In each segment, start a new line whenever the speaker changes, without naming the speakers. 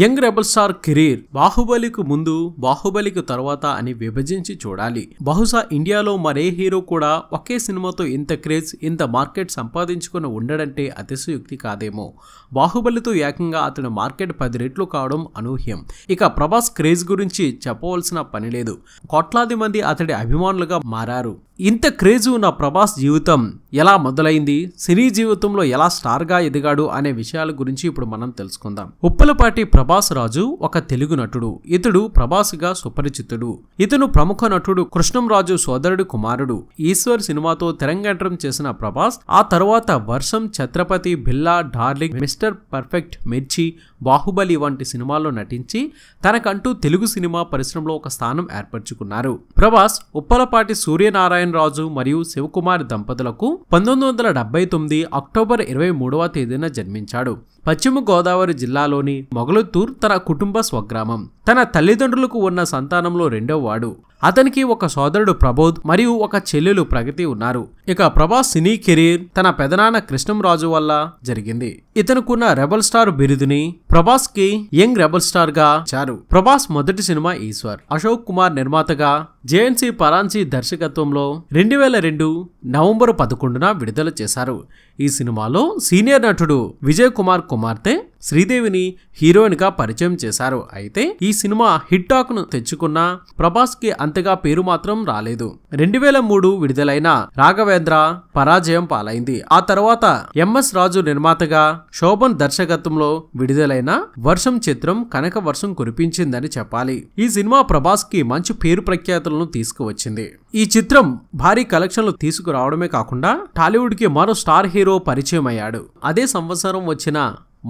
young rebel star career బాహుబలికి ముందు బాహుబలికి తర్వాత అని విభజించి చూడాలి బహుశా ఇండియాలో మరే హీరో కూడా ఒకే సినిమాతో ఇంత క్రేజ్ ఇంత మార్కెట్ సంపాదించుకుని ఉండడంటే అతిశయుక్తి కాదేమో బాహుబలితో ఏకంగా అతని మార్కెట్ పది రెట్లు కావడం అనూహ్యం ఇక ప్రభాస్ క్రేజ్ గురించి చెప్పవలసిన పని లేదు కోట్లాది మంది అతడి అభిమానులుగా మారారు ఇంత క్రేజు ఉన్న ప్రభాస్ జీవితం ఎలా మొదలైంది సినీ జీవితంలో ఎలా స్టార్గా ఎదిగాడు అనే విషయాల గురించి ఇప్పుడు మనం తెలుసుకుందాం ఉప్పలపాటి ప్రభాస్ రాజు ఒక తెలుగు నటుడు ఇతడు ప్రభాస్గా సుపరిచితుడు ఇతను ప్రముఖ నటుడు కృష్ణంరాజు సోదరుడు కుమారుడు ఈశ్వర్ సినిమాతో తెరంగేట్రం చేసిన ప్రభాస్ ఆ తర్వాత వర్షం ఛత్రపతి బిల్లా డార్లింగ్ మిస్టర్ పర్ఫెక్ట్ మిర్చి బాహుబలి వంటి సినిమాల్లో నటించి తనకంటూ తెలుగు సినిమా పరిశ్రమలో ఒక స్థానం ఏర్పరచుకున్నారు ప్రభాస్ ఉప్పలపాటి సూర్యనారాయణ రాజు మరియు శివకుమార్ దంపతులకు పంతొమ్మిది వందల డెబ్బై తొమ్మిది అక్టోబర్ ఇరవై మూడవ తేదీన జన్మించాడు పశ్చిమ గోదావరి జిల్లాలోని మొగలుతూర్ తన కుటుంబ స్వగ్రామం తన తల్లిదండ్రులకు ఉన్న సంతానంలో రెండో వాడు అతనికి ఒక సోదరుడు ప్రబోధ్ మరియు ఒక చెల్లెలు ప్రగతి ఉన్నారు ఇక ప్రభాస్ సినీ కెరీర్ తన పెదనాన్న కృష్ణంరాజు వల్ల జరిగింది ఇతనుకున్న రెబల్ స్టార్ బిరుదుని ప్రభాస్ కి యంగ్ రెబల్ స్టార్ గా చారు ప్రభాస్ మొదటి సినిమా ఈశ్వర్ అశోక్ కుమార్ నిర్మాతగా జేఎన్సీ పరాన్సీ దర్శకత్వంలో రెండు వేల రెండు నవంబర్ పదకొండున విడుదల చేశారు ఈ సినిమాలో సీనియర్ నటుడు విజయ్ కుమార్ arte శ్రీదేవిని హీరోయిన్గా పరిచయం చేశారు అయితే ఈ సినిమా హిట్ టాక్ను తెచ్చుకున్న ప్రభాస్కి అంతగా పేరు మాత్రం రాలేదు రెండు వేల మూడు విడుదలైన రాఘవేంద్ర పరాజయం పాలైంది ఆ తర్వాత ఎంఎస్ రాజు నిర్మాతగా శోభన్ దర్శకత్వంలో విడుదలైన వర్షం చిత్రం కనక వర్షం కురిపించిందని చెప్పాలి ఈ సినిమా ప్రభాస్ కి మంచి పేరు ప్రఖ్యాతులను తీసుకువచ్చింది ఈ చిత్రం భారీ కలెక్షన్లు తీసుకురావడమే కాకుండా టాలీవుడ్ కి మరో స్టార్ హీరో పరిచయం అయ్యాడు అదే సంవత్సరం వచ్చిన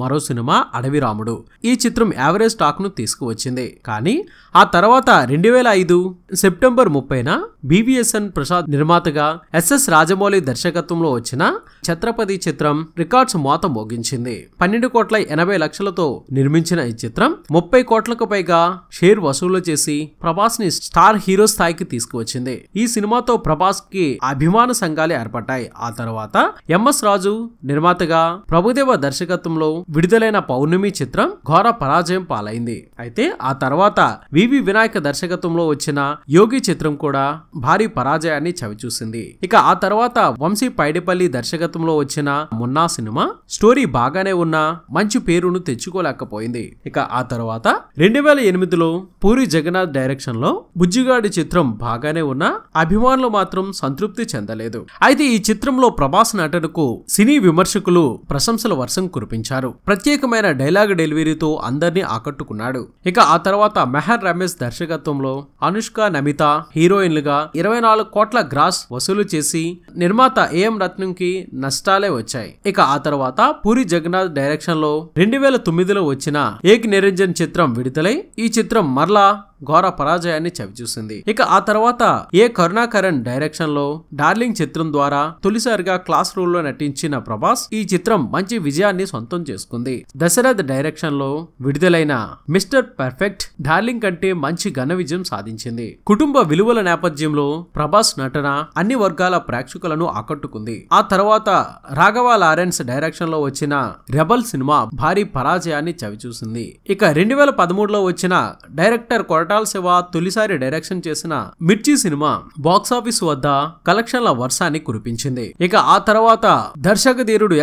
మరో సినిమా అడవిరాముడు ఈ చిత్రం యావరేజ్ టాక్ను తీసుకువచ్చింది కానీ ఆ తర్వాత రెండు వేల ఐదు సెప్టెంబర్ ముప్పైన బీవీఎస్ఎన్ ప్రసాద్ నిర్మాతగా ఎస్ఎస్ రాజమౌళి దర్శకత్వంలో వచ్చిన ఛత్రపతి చిత్రం రికార్డ్స్ మోత మోగించింది పన్నెండు కోట్ల ఎనభై లక్షలతో నిర్మించిన ఈ చిత్రం ముప్పై కోట్లకు పైగా షేర్ వసూలు చేసి ప్రభాస్ ని స్టార్ హీరో స్థాయికి తీసుకువచ్చింది ఈ సినిమాతో ప్రభాస్ కి అభిమాన సంఘాలు ఏర్పడ్డాయి ఆ తర్వాత ఎంఎస్ రాజు నిర్మాతగా ప్రభుదేవ దర్శకత్వంలో విడుదలైన పౌర్ణమి చిత్రం ఘోర పరాజయం పాలైంది అయితే ఆ తర్వాత వివి వినాయక దర్శకత్వంలో వచ్చిన యోగి చిత్రం కూడా భారీ పరాజయాన్ని చవిచూసింది ఇక ఆ తర్వాత వంశీ పైడిపల్లి దర్శకత్వంలో వచ్చిన మున్నా సినిమా స్టోరీ బాగానే ఉన్నా మంచి పేరును తెచ్చుకోలేకపోయింది ఇక ఆ తర్వాత రెండు వేల ఎనిమిదిలో పూరి జగన్నాథ్ డైరెక్షన్ లో బుజ్జిగాడి చిత్రం బాగానే ఉన్నా అభిమానులు మాత్రం సంతృప్తి చెందలేదు అయితే ఈ చిత్రంలో ప్రభాస్ నటనకు సినీ విమర్శకులు ప్రశంసల వర్షం కురిపించారు ప్రత్యేకమైన డైలాగ్ డెలివరీతో అందరినీ ఆకట్టుకున్నాడు ఇక ఆ తర్వాత మెహర్ రమేష్ దర్శకత్వంలో అనుష్క నమిత హీరోయిన్లుగా ఇరవై నాలుగు కోట్ల గ్రాస్ వసూలు చేసి నిర్మాత ఏఎం రత్నంకి నష్టాలే వచ్చాయి ఇక ఆ తర్వాత పూరి జగన్నాథ్ డైరెక్షన్ లో రెండు వేల తొమ్మిదిలో వచ్చిన ఏక్ నిరంజన్ చిత్రం విడుదలై ఈ చిత్రం మరలా ఘోర పరాజయాన్ని చవిచూసింది ఇక ఆ తర్వాత ఏ కరుణాకరణ్ డైరెక్షన్ లో డార్లింగ్ చిత్రం ద్వారా తొలిసారిగా క్లాస్ రూమ్ లో నటించిన ప్రభాస్ ఈ చిత్రం మంచి విజయాన్ని సొంతం చేసుకుంది దశరథ్ డైరెక్షన్ లో విడుదలైన మిస్టర్ పర్ఫెక్ట్ డార్లింగ్ కంటే మంచి ఘన విజయం సాధించింది కుటుంబ విలువల నేపథ్యంలో ప్రభాస్ నటన అన్ని వర్గాల ప్రేక్షకులను ఆకట్టుకుంది ఆ తర్వాత రాఘవ లారెన్స్ డైరెక్షన్ లో వచ్చిన రెబల్ సినిమా భారీ పరాజయాన్ని చవిచూసింది ఇక రెండు వేల పదమూడులో వచ్చిన డైరెక్టర్ కొరట కొట్టాల్ శివ తొలిసారి డైరెక్షన్ చేసిన మిర్చి సినిమా బాక్సాఫీస్ వద్ద కలెక్షన్ల వర్షాన్ని కురిపించింది ఇక ఆ తర్వాత ఎస్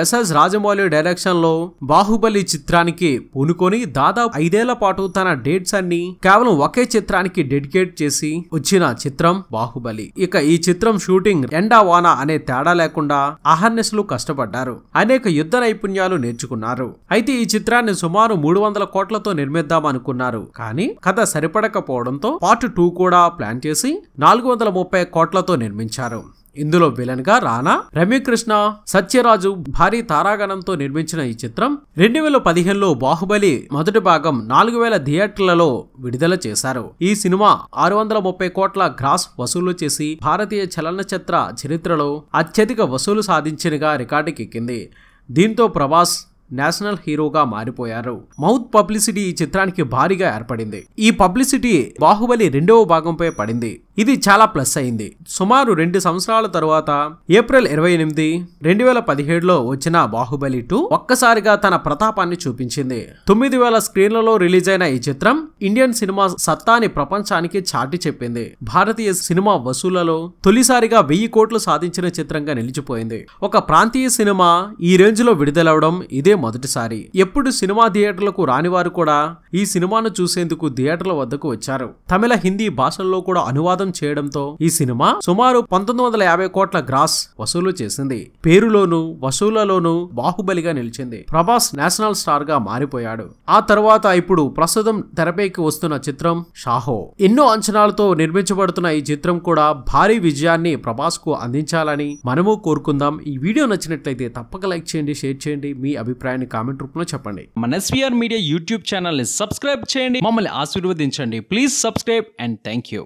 ఎస్ఎస్ రాజమౌళి డైరెక్షన్ లో బాహుబలి చిత్రానికి పూనుకొని దాదాపు ఐదేళ్ల పాటు తన డేట్స్ అన్ని కేవలం ఒకే చిత్రానికి డెడికేట్ చేసి వచ్చిన చిత్రం బాహుబలి ఇక ఈ చిత్రం షూటింగ్ ఎండా వాన అనే తేడా లేకుండా అహర్నెస్లు కష్టపడ్డారు అనేక యుద్ధ నైపుణ్యాలు నేర్చుకున్నారు అయితే ఈ చిత్రాన్ని సుమారు మూడు వందల కోట్లతో నిర్మిద్దాం అనుకున్నారు కానీ కథ సరిపడక లేకపోవడంతో పార్ట్ టూ కూడా ప్లాన్ చేసి నాలుగు వందల ముప్పై కోట్లతో నిర్మించారు ఇందులో విలన్ గా రానా రమ్యకృష్ణ సత్యరాజు భారీ తారాగణంతో నిర్మించిన ఈ చిత్రం రెండు వేల పదిహేనులో బాహుబలి మొదటి భాగం నాలుగు వేల థియేటర్లలో విడుదల చేశారు ఈ సినిమా ఆరు వందల ముప్పై కోట్ల గ్రాస్ వసూలు చేసి భారతీయ చలనచిత్ర చరిత్రలో అత్యధిక వసూలు సాధించినగా రికార్డుకెక్కింది దీంతో ప్రభాస్ నేషనల్ హీరోగా మారిపోయారు మౌత్ పబ్లిసిటీ ఈ చిత్రానికి భారీగా ఏర్పడింది ఈ పబ్లిసిటీ బాహుబలి రెండవ భాగంపై పడింది ఇది చాలా ప్లస్ అయింది సుమారు రెండు సంవత్సరాల తరువాత ఏప్రిల్ ఇరవై ఎనిమిది రెండు వేల పదిహేడులో వచ్చిన బాహుబలి టూ ఒక్కసారిగా తన ప్రతాపాన్ని చూపించింది తొమ్మిది వేల స్క్రీన్లలో రిలీజ్ అయిన ఈ చిత్రం ఇండియన్ సినిమా సత్తాని ప్రపంచానికి చాటి చెప్పింది భారతీయ సినిమా వసూళ్లలో తొలిసారిగా వెయ్యి కోట్లు సాధించిన చిత్రంగా నిలిచిపోయింది ఒక ప్రాంతీయ సినిమా ఈ రేంజ్ లో విడుదలవడం ఇదే మొదటిసారి ఎప్పుడు సినిమా థియేటర్లకు రాని వారు కూడా ఈ సినిమాను చూసేందుకు థియేటర్ల వద్దకు వచ్చారు తమిళ హిందీ భాషల్లో కూడా అనువాదం అనువాదం చేయడంతో ఈ సినిమా సుమారు పంతొమ్మిది వందల యాభై కోట్ల గ్రాస్ వసూలు చేసింది పేరులోను వసూళ్లలోనూ బాహుబలిగా నిలిచింది ప్రభాస్ నేషనల్ స్టార్ గా మారిపోయాడు ఆ తర్వాత ఇప్పుడు ప్రస్తుతం తెరపైకి వస్తున్న చిత్రం షాహో ఎన్నో అంచనాలతో నిర్మించబడుతున్న ఈ చిత్రం కూడా భారీ విజయాన్ని ప్రభాస్ కు అందించాలని మనము కోరుకుందాం ఈ వీడియో నచ్చినట్లయితే తప్పక లైక్ చేయండి షేర్ చేయండి మీ అభిప్రాయాన్ని కామెంట్ రూపంలో చెప్పండి మన ఎస్వీఆర్ మీడియా యూట్యూబ్ ఛానల్ ని సబ్స్క్రైబ్ చేయండి మమ్మల్ని ఆశీర్వదించండి please subscribe and thank you